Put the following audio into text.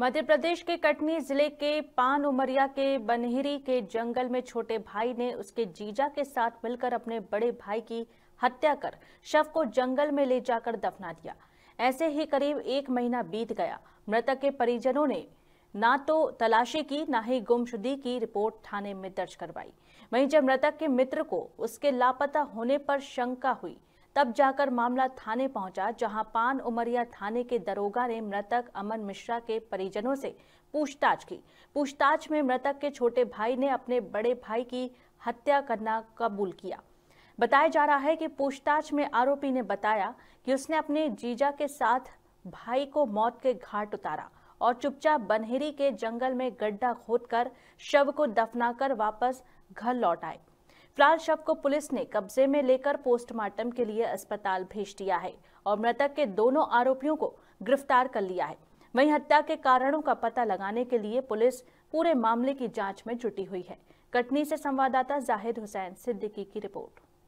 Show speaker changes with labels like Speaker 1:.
Speaker 1: मध्य प्रदेश के कटनी जिले के पान उमरिया के बनहिरी के जंगल में छोटे भाई ने उसके जीजा के साथ मिलकर अपने बड़े भाई की हत्या कर शव को जंगल में ले जाकर दफना दिया ऐसे ही करीब एक महीना बीत गया मृतक के परिजनों ने ना तो तलाशी की ना ही गुमशुदी की रिपोर्ट थाने में दर्ज करवाई वहीं जब मृतक के मित्र को उसके लापता होने पर शंका हुई तब जाकर मामला थाने पहुंचा जहां पान उमरिया थाने के दरोगा ने मृतक अमन मिश्रा के परिजनों से पूछताछ की पूछताछ में मृतक के छोटे भाई ने अपने बड़े भाई की हत्या करना कबूल किया बताया जा रहा है कि पूछताछ में आरोपी ने बताया कि उसने अपने जीजा के साथ भाई को मौत के घाट उतारा और चुपचाप बनहेरी के जंगल में गड्ढा खोदकर शव को दफनाकर वापस घर लौट आए फिलहाल शव को पुलिस ने कब्जे में लेकर पोस्टमार्टम के लिए अस्पताल भेज दिया है और मृतक के दोनों आरोपियों को गिरफ्तार कर लिया है वहीं हत्या के कारणों का पता लगाने के लिए पुलिस पूरे मामले की जांच में जुटी हुई है कटनी से संवाददाता जाहिद हुसैन सिद्दीकी की रिपोर्ट